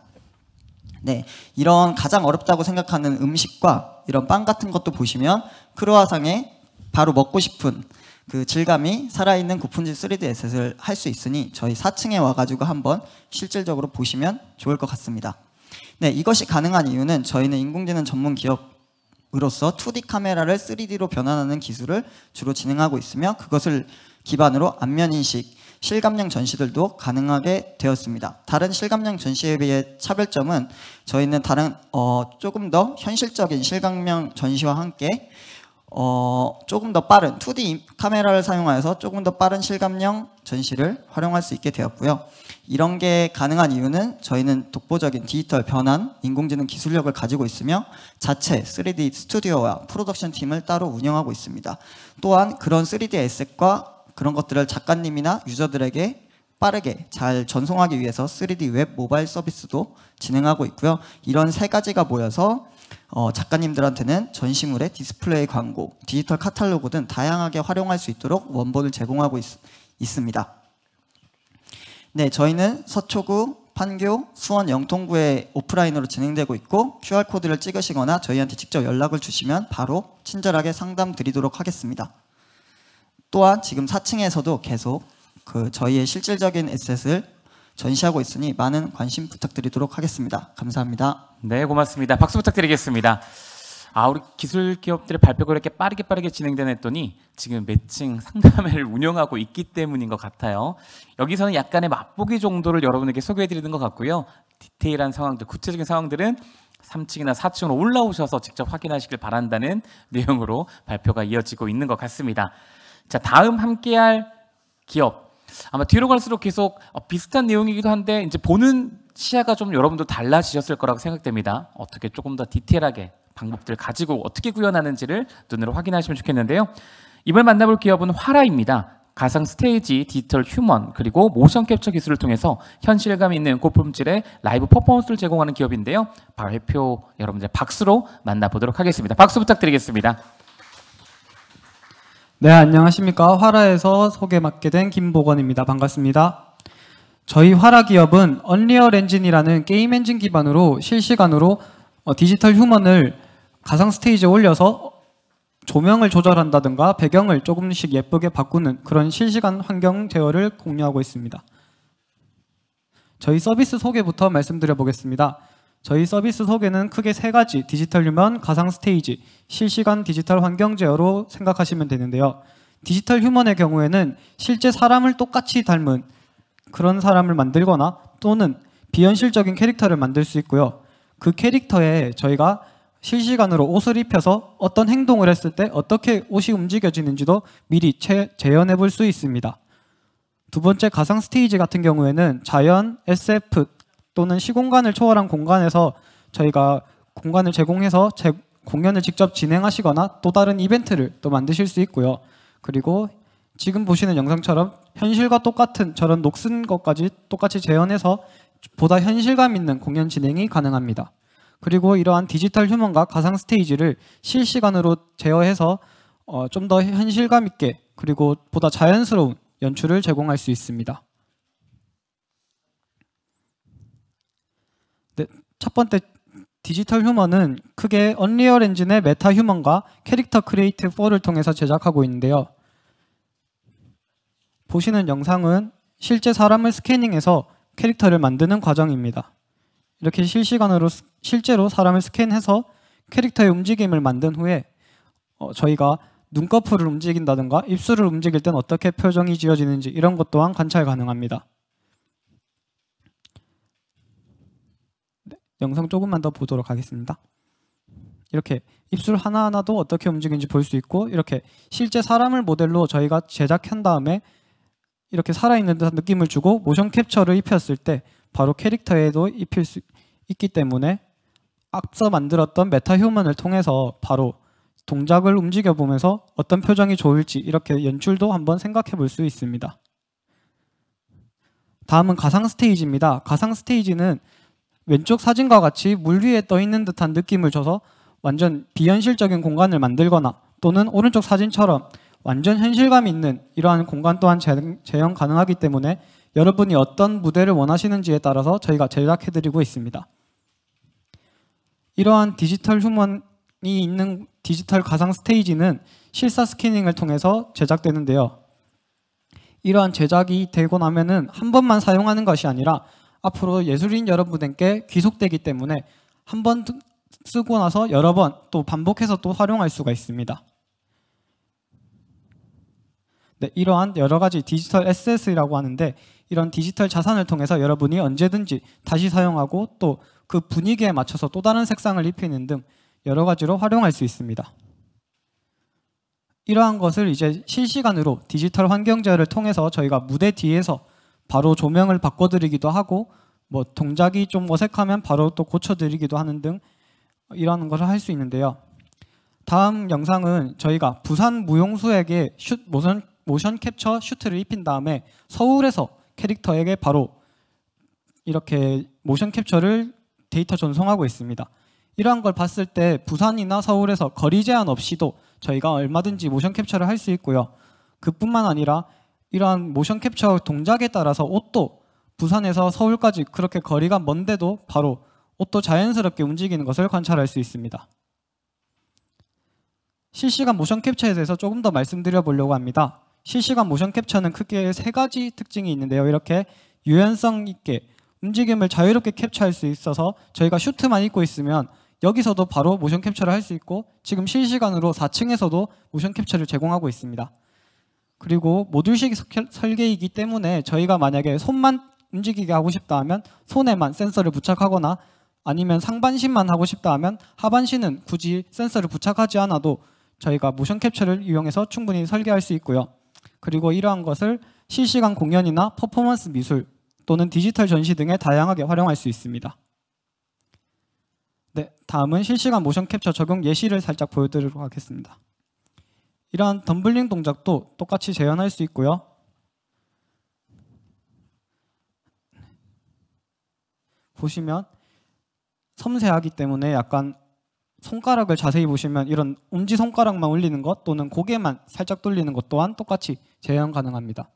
네, 이런 가장 어렵다고 생각하는 음식과 이런 빵 같은 것도 보시면 크루아상에 바로 먹고 싶은 그 질감이 살아있는 고품질 3D 에셋을 할 수 있으니 저희 4층에 와가지고 한번 실질적으로 보시면 좋을 것 같습니다. 네, 이것이 가능한 이유는 저희는 인공지능 전문 기업으로서 2D 카메라를 3D로 변환하는 기술을 주로 진행하고 있으며 그것을 기반으로 안면인식, 실감형 전시들도 가능하게 되었습니다. 다른 실감형 전시에 비해 차별점은 저희는 다른 어, 조금 더 현실적인 실감형 전시와 함께 어, 조금 더 빠른 2D 카메라를 사용하여서 조금 더 빠른 실감형 전시를 활용할 수 있게 되었고요. 이런 게 가능한 이유는 저희는 독보적인 디지털 변환, 인공지능 기술력을 가지고 있으며 자체 3D 스튜디오와 프로덕션 팀을 따로 운영하고 있습니다. 또한 그런 3D 에셋과 그런 것들을 작가님이나 유저들에게 빠르게 잘 전송하기 위해서 3D 웹 모바일 서비스도 진행하고 있고요. 이런 세 가지가 모여서 어, 작가님들한테는 전시물의 디스플레이 광고, 디지털 카탈로그 등 다양하게 활용할 수 있도록 원본을 제공하고 있, 있습니다. 네, 저희는 서초구, 판교, 수원 영통구에 오프라인으로 진행되고 있고 QR코드를 찍으시거나 저희한테 직접 연락을 주시면 바로 친절하게 상담 드리도록 하겠습니다. 또한 지금 4층에서도 계속 그 저희의 실질적인 에셋을 전시하고 있으니 많은 관심 부탁드리도록 하겠습니다. 감사합니다. 네, 고맙습니다. 박수 부탁드리겠습니다. 아, 우리 기술 기업들의 발표가 이렇게 빠르게 빠르게 진행되나 했더니 지금 매칭 상담회를 [laughs] 운영하고 있기 때문인 것 같아요. 여기서는 약간의 맛보기 정도를 여러분에게 소개해 드리는 것 같고요. 디테일한 상황들, 구체적인 상황들은 3층이나 4층으로 올라오셔서 직접 확인하시길 바란다는 내용으로 발표가 이어지고 있는 것 같습니다. 자, 다음 함께할 기업 아마 뒤로 갈수록 계속 어, 비슷한 내용이기도 한데 이제 보는 시야가 좀 여러분도 달라지셨을 거라고 생각됩니다. 어떻게 조금 더 디테일하게 방법들 가지고 어떻게 구현하는지를 눈으로 확인하시면 좋겠는데요. 이번 만나볼 기업은 화라입니다. 가상 스테이지, 디지털 휴먼, 그리고 모션 캡처 기술을 통해서 현실감 있는 고품질의 라이브 퍼포먼스를 제공하는 기업인데요. 박표 여러분들 박수로 만나보도록 하겠습니다. 박수 부탁드리겠습니다. 네, 안녕하십니까. 화라에서 소개 맡게 된 김보건입니다. 반갑습니다. 저희 화라 기업은 언리얼 엔진이라는 게임 엔진 기반으로 실시간으로 어, 디지털 휴먼을 가상 스테이지에 올려서 조명을 조절한다든가 배경을 조금씩 예쁘게 바꾸는 그런 실시간 환경 제어를 공유하고 있습니다. 저희 서비스 소개부터 말씀드려 보겠습니다. 저희 서비스 소개는 크게 세 가지 디지털 휴먼, 가상 스테이지, 실시간 디지털 환경 제어로 생각하시면 되는데요. 디지털 휴먼의 경우에는 실제 사람을 똑같이 닮은 그런 사람을 만들거나 또는 비현실적인 캐릭터를 만들 수 있고요. 그 캐릭터에 저희가 실시간으로 옷을 입혀서 어떤 행동을 했을 때 어떻게 옷이 움직여지는지도 미리 재현해 볼 수 있습니다. 두 번째 가상 스테이지 같은 경우에는 자연, SF 또는 시공간을 초월한 공간에서 저희가 공간을 제공해서 제 공연을 직접 진행하시거나 또 다른 이벤트를 또 만드실 수 있고요. 그리고 지금 보시는 영상처럼 현실과 똑같은 저런 녹슨 것까지 똑같이 재현해서 보다 현실감 있는 공연 진행이 가능합니다. 그리고 이러한 디지털 휴먼과 가상 스테이지를 실시간으로 제어해서 어, 좀더 현실감 있게 그리고 보다 자연스러운 연출을 제공할 수 있습니다. 네, 첫 번째 디지털 휴먼은 크게 언리얼 엔진의 메타 휴먼과 캐릭터 크리에이트 4를 통해서 제작하고 있는데요. 보시는 영상은 실제 사람을 스캐닝해서 캐릭터를 만드는 과정입니다. 이렇게 실시간으로 실제로 사람을 스캔해서 캐릭터의 움직임을 만든 후에 어, 저희가 눈꺼풀을 움직인다든가 입술을 움직일 땐 어떻게 표정이 지어지는지 이런 것 또한 관찰 가능합니다. 영상 조금만 더 보도록 하겠습니다. 이렇게 입술 하나하나도 어떻게 움직이는지 볼 수 있고 이렇게 실제 사람을 모델로 저희가 제작한 다음에 이렇게 살아있는 듯한 느낌을 주고 모션 캡처를 입혔을 때 바로 캐릭터에도 입힐 수 있기 때문에 앞서 만들었던 메타 휴먼을 통해서 바로 동작을 움직여 보면서 어떤 표정이 좋을지 이렇게 연출도 한번 생각해 볼 수 있습니다. 다음은 가상 스테이지입니다. 가상 스테이지는 왼쪽 사진과 같이 물 위에 떠 있는 듯한 느낌을 줘서 완전 비현실적인 공간을 만들거나 또는 오른쪽 사진처럼 완전 현실감 있는 이러한 공간 또한 재현 가능하기 때문에 여러분이 어떤 무대를 원하시는지에 따라서 저희가 제작해드리고 있습니다. 이러한 디지털 휴먼이 있는 디지털 가상 스테이지는 실사 스캐닝을 통해서 제작되는데요. 이러한 제작이 되고 나면은 한 번만 사용하는 것이 아니라 앞으로 예술인 여러분들께 귀속되기 때문에 한 번 쓰고 나서 여러 번 또 반복해서 또 활용할 수가 있습니다. 네, 이러한 여러 가지 디지털 에셋이라고 하는데 이런 디지털 자산을 통해서 여러분이 언제든지 다시 사용하고 또 그 분위기에 맞춰서 또 다른 색상을 입히는 등 여러 가지로 활용할 수 있습니다. 이러한 것을 이제 실시간으로 디지털 환경제를 통해서 저희가 무대 뒤에서 바로 조명을 바꿔드리기도 하고 뭐 동작이 좀 어색하면 바로 또 고쳐드리기도 하는 등 이러한 것을 할 수 있는데요. 다음 영상은 저희가 부산 무용수에게 슛, 모션, 모션 캡처 슈트를 입힌 다음에 서울에서 캐릭터에게 바로 이렇게 모션 캡처를 데이터 전송하고 있습니다. 이러한 걸 봤을 때 부산이나 서울에서 거리 제한 없이도 저희가 얼마든지 모션 캡처를 할 수 있고요. 그뿐만 아니라 이러한 모션 캡처 동작에 따라서 옷도 부산에서 서울까지 그렇게 거리가 먼데도 바로 옷도 자연스럽게 움직이는 것을 관찰할 수 있습니다. 실시간 모션 캡처에 대해서 조금 더 말씀드려 보려고 합니다. 실시간 모션 캡처는 크게 세 가지 특징이 있는데요. 이렇게 유연성 있게 움직임을 자유롭게 캡처할 수 있어서 저희가 슈트만 입고 있으면 여기서도 바로 모션 캡처를 할 수 있고 지금 실시간으로 4층에서도 모션 캡처를 제공하고 있습니다. 그리고 모듈식 설계이기 때문에 저희가 만약에 손만 움직이게 하고 싶다 하면 손에만 센서를 부착하거나 아니면 상반신만 하고 싶다 하면 하반신은 굳이 센서를 부착하지 않아도 저희가 모션 캡처를 이용해서 충분히 설계할 수 있고요. 그리고 이러한 것을 실시간 공연이나 퍼포먼스 미술 또는 디지털 전시 등에 다양하게 활용할 수 있습니다. 네, 다음은 실시간 모션 캡처 적용 예시를 살짝 보여드리도록 하겠습니다. 이러한 덤블링 동작도 똑같이 재현할 수 있고요. 보시면 섬세하기 때문에 약간 손가락을 자세히 보시면 이런 엄지 손가락만 올리는 것 또는 고개만 살짝 돌리는 것 또한 똑같이 재현 가능합니다.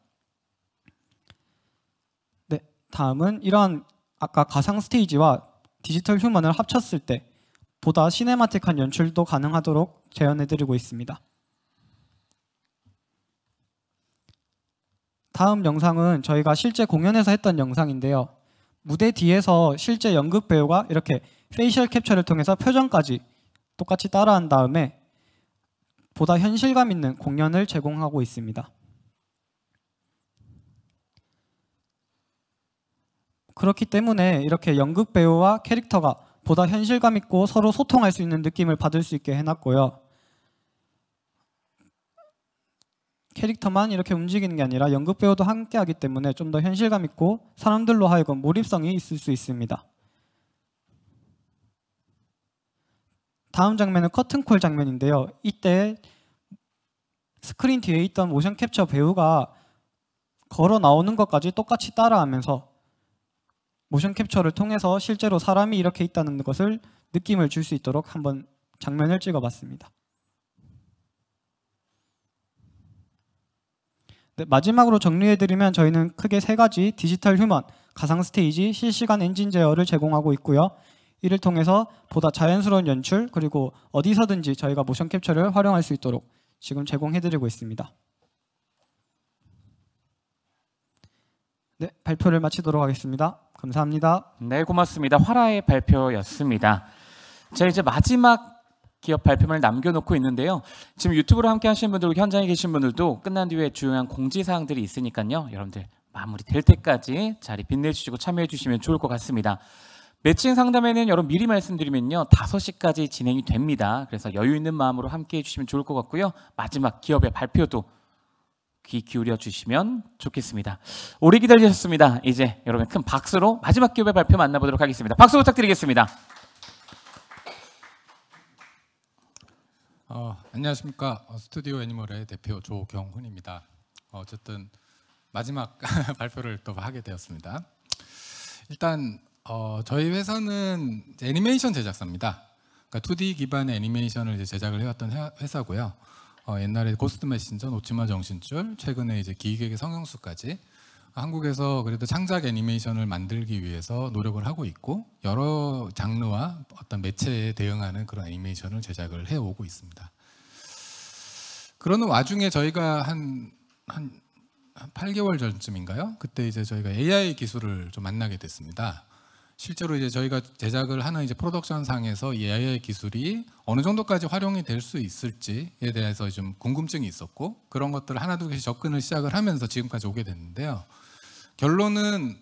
네, 다음은 이러한 아까 가상 스테이지와 디지털 휴먼을 합쳤을 때 보다 시네마틱한 연출도 가능하도록 재현해드리고 있습니다. 다음 영상은 저희가 실제 공연에서 했던 영상인데요. 무대 뒤에서 실제 연극 배우가 이렇게 페이셜 캡처를 통해서 표정까지 똑같이 따라한 다음에 보다 현실감 있는 공연을 제공하고 있습니다. 그렇기 때문에 이렇게 연극 배우와 캐릭터가 보다 현실감 있고 서로 소통할 수 있는 느낌을 받을 수 있게 해놨고요. 캐릭터만 이렇게 움직이는 게 아니라 연극 배우도 함께 하기 때문에 좀 더 현실감 있고 사람들로 하여금 몰입성이 있을 수 있습니다. 다음 장면은 커튼콜 장면인데요. 이때 스크린 뒤에 있던 모션 캡처 배우가 걸어 나오는 것까지 똑같이 따라하면서 모션 캡처를 통해서 실제로 사람이 이렇게 있다는 것을 느낌을 줄 수 있도록 한번 장면을 찍어봤습니다. 네, 마지막으로 정리해드리면 저희는 크게 세 가지 디지털 휴먼, 가상 스테이지, 실시간 엔진 제어를 제공하고 있고요. 이를 통해서 보다 자연스러운 연출 그리고 어디서든지 저희가 모션 캡처를 활용할 수 있도록 지금 제공해드리고 있습니다. 네, 발표를 마치도록 하겠습니다. 감사합니다. 네, 고맙습니다. 화라의 발표였습니다. 자, 이제 마지막 기업 발표문을 남겨놓고 있는데요. 지금 유튜브로 함께 하시는 분들 현장에 계신 분들도 끝난 뒤에 중요한 공지사항들이 있으니까요. 여러분들 마무리될 때까지 자리 빛내주시고 참여해 주시면 좋을 것 같습니다. 매칭 상담에는 여러분 미리 말씀드리면요. 5시까지 진행이 됩니다. 그래서 여유 있는 마음으로 함께 해주시면 좋을 것 같고요. 마지막 기업의 발표도 귀 기울여 주시면 좋겠습니다. 오래 기다리셨습니다. 이제 여러분 큰 박수로 마지막 기업의 발표 만나보도록 하겠습니다. 박수 부탁드리겠습니다. 어, 안녕하십니까 어, 스튜디오 애니멀의 대표 조경훈입니다. 어, 어쨌든 마지막 [laughs] 발표를 또 하게 되었습니다. 일단 어, 저희 회사는 애니메이션 제작사입니다. 그러니까 2D 기반의 애니메이션을 제작을 해왔던 회사고요. 어, 옛날에 고스트 메신저, 노치마 정신줄, 최근에 이제 기획의 성형수까지 한국에서 그래도 창작 애니메이션을 만들기 위해서 노력을 하고 있고 여러 장르와 어떤 매체에 대응하는 그런 애니메이션을 제작을 해 오고 있습니다. 그러 와중에 저희가 한한 한, 8개월 전쯤인가요? 그때 이제 저희가 AI 기술을 좀 만나게 됐습니다. 실제로 이제 저희가 제작을 하는 이제 프로덕션 상에서 AI 기술이 어느 정도까지 활용이 될 수 있을지에 대해서 좀 궁금증이 있었고 그런 것들을 하나둘씩 접근을 시작을 하면서 지금까지 오게 됐는데요. 결론은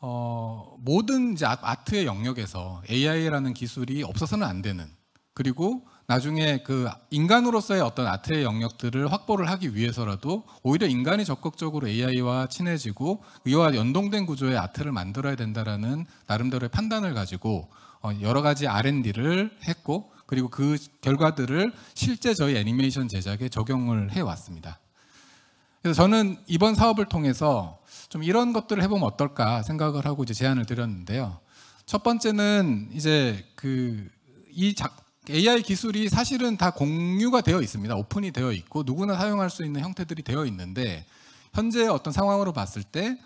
어, 모든 이제 아, 아트의 영역에서 AI라는 기술이 없어서는 안 되는 그리고 나중에 그 인간으로서의 어떤 아트의 영역들을 확보를 하기 위해서라도 오히려 인간이 적극적으로 AI와 친해지고 이와 연동된 구조의 아트를 만들어야 된다라는 나름대로의 판단을 가지고 어, 여러 가지 R&D를 했고 그리고 그 결과들을 실제 저희 애니메이션 제작에 적용을 해 왔습니다. 그래서 저는 이번 사업을 통해서 좀 이런 것들을 해보면 어떨까 생각을 하고 이제 제안을 드렸는데요. 첫 번째는 이제 그이 AI 기술이 사실은 다 공유가 되어 있습니다. 오픈이 되어 있고 누구나 사용할 수 있는 형태들이 되어 있는데 현재 어떤 상황으로 봤을 때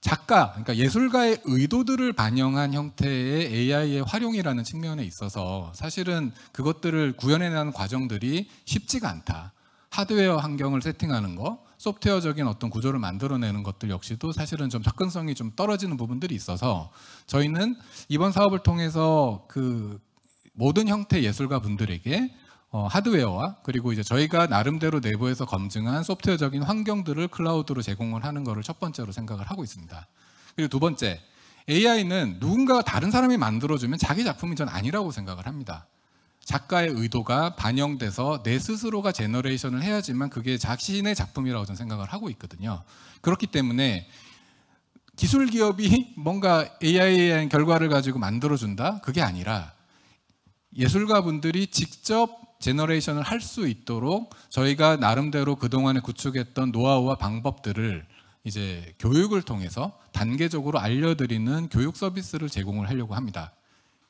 작가, 그러니까 예술가의 의도들을 반영한 형태의 AI의 활용이라는 측면에 있어서 사실은 그것들을 구현해내는 과정들이 쉽지가 않다. 하드웨어 환경을 세팅하는 거, 소프트웨어적인 어떤 구조를 만들어내는 것들 역시도 사실은 좀 접근성이 좀 떨어지는 부분들이 있어서 저희는 이번 사업을 통해서 그 모든 형태 예술가 분들에게 어, 하드웨어와 그리고 이제 저희가 나름대로 내부에서 검증한 소프트웨어적인 환경들을 클라우드로 제공을 하는 것을 첫 번째로 생각을 하고 있습니다. 그리고 두 번째 AI는 누군가 다른 사람이 만들어주면 자기 작품이 전 아니라고 생각을 합니다. 작가의 의도가 반영돼서 내 스스로가 제너레이션을 해야지만 그게 자신의 작품이라고 저는 생각을 하고 있거든요. 그렇기 때문에 기술 기업이 [laughs] 뭔가 AI에 대한 결과를 가지고 만들어준다? 그게 아니라 예술가분들이 직접 제너레이션을 할 수 있도록 저희가 나름대로 그동안에 구축했던 노하우와 방법들을 이제 교육을 통해서 단계적으로 알려드리는 교육 서비스를 제공을 하려고 합니다.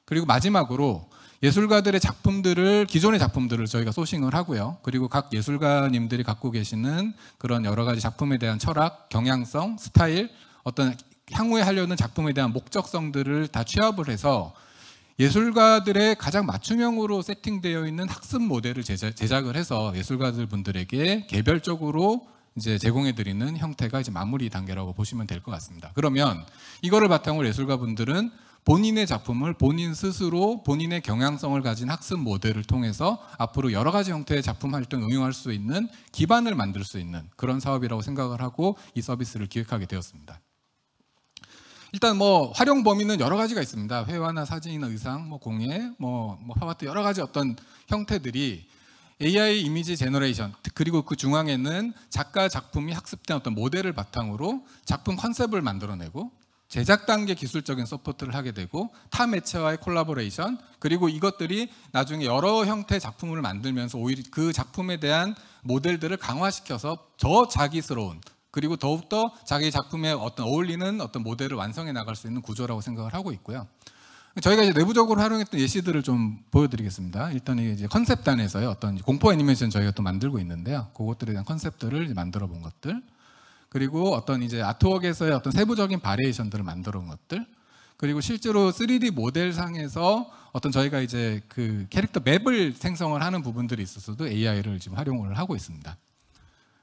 그리고 마지막으로 예술가들의 작품들을 기존의 작품들을 저희가 소싱을 하고요. 그리고 각 예술가님들이 갖고 계시는 그런 여러 가지 작품에 대한 철학, 경향성, 스타일, 어떤 향후에 하려는 작품에 대한 목적성들을 다 취합을 해서 예술가들의 가장 맞춤형으로 세팅되어 있는 학습 모델을 제작을 해서 예술가들 분들에게 개별적으로 이제 제공해 드리는 형태가 이제 마무리 단계라고 보시면 될 것 같습니다. 그러면 이거를 바탕으로 예술가분들은 본인의 작품을 본인 스스로 본인의 경향성을 가진 학습 모델을 통해서 앞으로 여러 가지 형태의 작품 활동 응용할 수 있는 기반을 만들 수 있는 그런 사업이라고 생각을 하고 이 서비스를 기획하게 되었습니다. 일단 뭐 활용 범위는 여러 가지가 있습니다. 회화나 사진이나 의상, 뭐 공예, 뭐, 뭐 파마트 여러 가지 어떤 형태들이 AI 이미지 제너레이션 그리고 그 중앙에는 작가 작품이 학습된 어떤 모델을 바탕으로 작품 컨셉을 만들어내고 제작 단계 기술적인 서포트를 하게 되고 타 매체와의 콜라보레이션 그리고 이것들이 나중에 여러 형태의 작품을 만들면서 오히려 그 작품에 대한 모델들을 강화시켜서 더 자기스러운 그리고 더욱더 자기 작품에 어떤 어울리는 어떤 모델을 완성해 나갈 수 있는 구조라고 생각을 하고 있고요. 저희가 이제 내부적으로 활용했던 예시들을 좀 보여드리겠습니다. 일단 이제 컨셉단에서의 어떤 공포 애니메이션 저희가 또 만들고 있는데요. 그것들에 대한 컨셉들을 만들어 본 것들. 그리고 어떤 이제 아트웍에서의 어떤 세부적인 바리에이션들을 만들어 온 것들 그리고 실제로 3D 모델상에서 어떤 저희가 이제 그 캐릭터 맵을 생성을 하는 부분들이 있어서도 AI를 지금 활용을 하고 있습니다.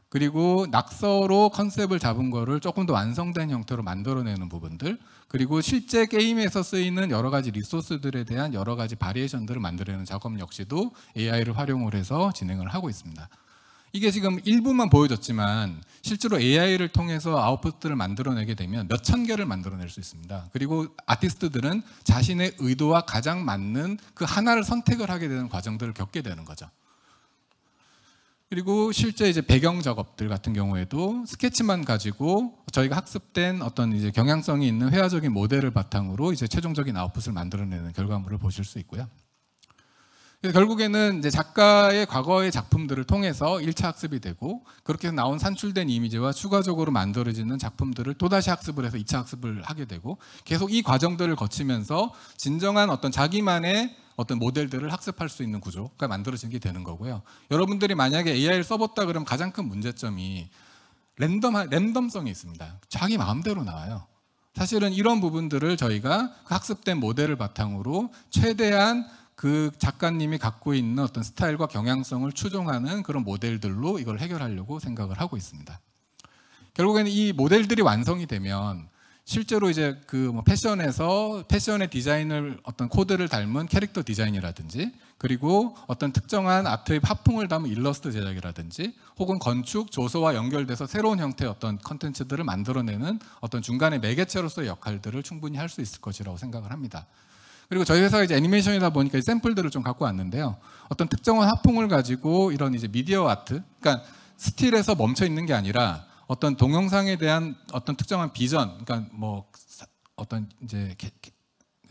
그리고 낙서로 컨셉을 잡은 거를 조금 더 완성된 형태로 만들어내는 부분들 그리고 실제 게임에서 쓰이는 여러 가지 리소스들에 대한 여러 가지 바리에이션들을 만들어내는 작업 역시도 AI를 활용을 해서 진행을 하고 있습니다. 이게 지금 일부만 보여줬지만 실제로 AI를 통해서 아웃풋들을 만들어내게 되면 몇 천 개를 만들어낼 수 있습니다. 그리고 아티스트들은 자신의 의도와 가장 맞는 그 하나를 선택을 하게 되는 과정들을 겪게 되는 거죠. 그리고 실제 이제 배경 작업들 같은 경우에도 스케치만 가지고 저희가 학습된 어떤 이제 경향성이 있는 회화적인 모델을 바탕으로 이제 최종적인 아웃풋을 만들어내는 결과물을 보실 수 있고요. 결국에는 이제 작가의 과거의 작품들을 통해서 1차 학습이 되고 그렇게 나온 산출된 이미지와 추가적으로 만들어지는 작품들을 또다시 학습을 해서 2차 학습을 하게 되고 계속 이 과정들을 거치면서 진정한 어떤 자기만의 어떤 모델들을 학습할 수 있는 구조가 만들어진게 되는 거고요. 여러분들이 만약에 AI를 써봤다 그러면 가장 큰 문제점이 랜덤 랜덤성이 있습니다. 자기 마음대로 나와요. 사실은 이런 부분들을 저희가 그 학습된 모델을 바탕으로 최대한 그 작가님이 갖고 있는 어떤 스타일과 경향성을 추종하는 그런 모델들로 이걸 해결하려고 생각을 하고 있습니다. 결국에는 이 모델들이 완성이 되면 실제로 이제 그 뭐 패션에서 패션의 디자인을 어떤 코드를 닮은 캐릭터 디자인이라든지 그리고 어떤 특정한 아트의 화풍을 담은 일러스트 제작이라든지 혹은 건축 조소와 연결돼서 새로운 형태의 어떤 컨텐츠들을 만들어내는 어떤 중간의 매개체로서의 역할들을 충분히 할 수 있을 것이라고 생각을 합니다. 그리고 저희 회사가 이제 애니메이션이다 보니까 샘플들을 좀 갖고 왔는데요. 어떤 특정한 화풍을 가지고 이런 이제 미디어 아트, 그러니까 스틸에서 멈춰 있는 게 아니라 어떤 동영상에 대한 어떤 특정한 비전, 그러니까 뭐 어떤 이제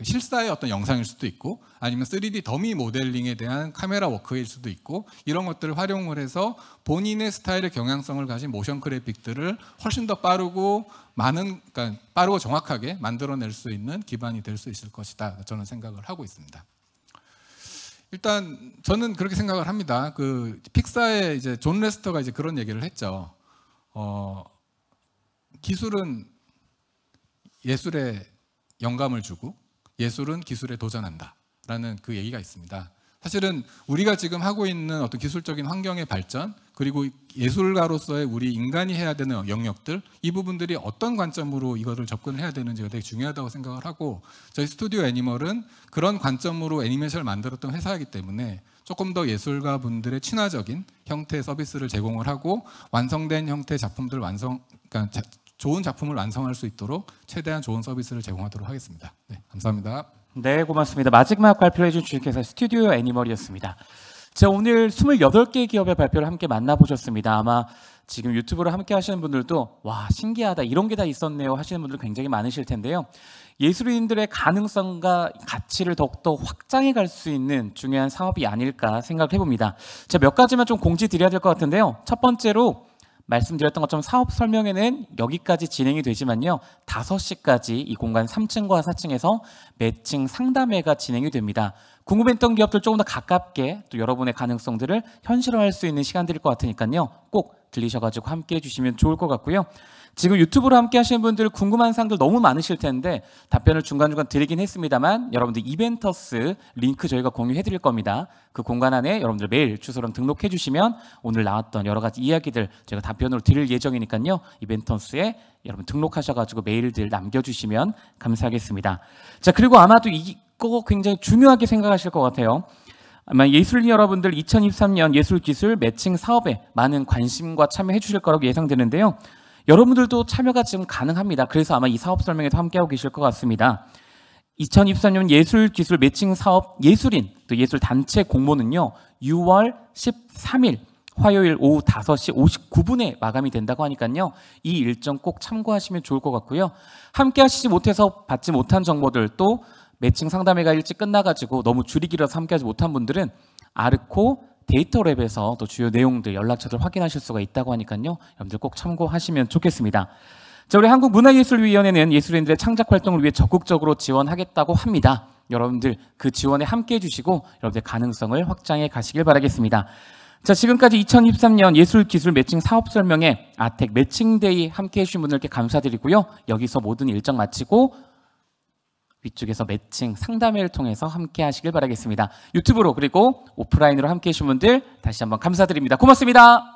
실사의 어떤 영상일 수도 있고 아니면 3D 더미 모델링에 대한 카메라 워크일 수도 있고 이런 것들을 활용을 해서 본인의 스타일의 경향성을 가진 모션 그래픽들을 훨씬 더 빠르고 많은 그러니까 빠르고 정확하게 만들어낼 수 있는 기반이 될 수 있을 것이다 저는 생각을 하고 있습니다. 일단 저는 그렇게 생각을 합니다. 그 픽사의 이제 존 레스터가 이제 그런 얘기를 했죠. 어, 기술은 예술에 영감을 주고 예술은 기술에 도전한다. 라는 그 얘기가 있습니다. 사실은 우리가 지금 하고 있는 어떤 기술적인 환경의 발전 그리고 예술가로서의 우리 인간이 해야 되는 영역들 이 부분들이 어떤 관점으로 이거를 접근 해야 되는지가 되게 중요하다고 생각을 하고 저희 스튜디오 애니멀은 그런 관점으로 애니메이션을 만들었던 회사이기 때문에 조금 더 예술가 분들의 친화적인 형태의 서비스를 제공을 하고 완성된 형태의 작품들 완성 그러니까 좋은 작품을 완성할 수 있도록 최대한 좋은 서비스를 제공하도록 하겠습니다. 네, 감사합니다. 네, 고맙습니다. 마지막 발표해 준 주식회사 스튜디오 애니멀이었습니다. 제 오늘 28개 기업의 발표를 함께 만나보셨습니다. 아마 지금 유튜브를 함께 하시는 분들도 와 신기하다 이런 게 다 있었네요 하시는 분들 굉장히 많으실 텐데요. 예술인들의 가능성과 가치를 더욱더 확장해 갈 수 있는 중요한 사업이 아닐까 생각해 봅니다. 제가 몇 가지만 좀 공지 드려야 될 것 같은데요. 첫 번째로 말씀드렸던 것처럼 사업 설명회는 여기까지 진행이 되지만요. 5시까지 이 공간 3층과 4층에서 매칭 상담회가 진행이 됩니다. 궁금했던 기업들 조금 더 가깝게 또 여러분의 가능성들을 현실화할 수 있는 시간들일 것 같으니까요. 꼭 들리셔가지고 함께 해주시면 좋을 것 같고요. 지금 유튜브로 함께 하시는 분들 궁금한 사항들 너무 많으실 텐데 답변을 중간중간 드리긴 했습니다만 여러분들 이벤터스 링크 저희가 공유해 드릴 겁니다. 그 공간 안에 여러분들 메일 주소랑 등록해 주시면 오늘 나왔던 여러 가지 이야기들 제가 답변으로 드릴 예정이니까요. 이벤터스에 여러분 등록하셔가지고 메일들 남겨주시면 감사하겠습니다. 자 그리고 아마도 이거 굉장히 중요하게 생각하실 것 같아요. 아마 예술인 여러분들 2023년 예술기술 매칭 사업에 많은 관심과 참여해 주실 거라고 예상되는데요. 여러분들도 참여가 지금 가능합니다. 그래서 아마 이 사업 설명에도 함께하고 계실 것 같습니다. 2 0 2 4년 예술기술 매칭 사업 예술인 또 예술 단체 공모는요. 6월 13일 화요일 오후 5시 59분에 마감이 된다고 하니까요. 이 일정 꼭 참고하시면 좋을 것 같고요. 함께 하시지 못해서 받지 못한 정보들 또 매칭 상담회가 일찍 끝나가지고 너무 줄이기라서 함께하지 못한 분들은 아르코 데이터 랩에서 또 주요 내용들, 연락처를 확인하실 수가 있다고 하니까요. 여러분들 꼭 참고하시면 좋겠습니다. 자, 우리 한국문화예술위원회는 예술인들의 창작 활동을 위해 적극적으로 지원하겠다고 합니다. 여러분들 그 지원에 함께 해주시고 여러분들 가능성을 확장해 가시길 바라겠습니다. 자, 지금까지 2023년 예술기술 매칭 사업 설명회 아텍 매칭데이 함께 해주신 분들께 감사드리고요. 여기서 모든 일정 마치고 위쪽에서 매칭 상담회를 통해서 함께 하시길 바라겠습니다. 유튜브로 그리고 오프라인으로 함께 해주신 분들 다시 한번 감사드립니다. 고맙습니다.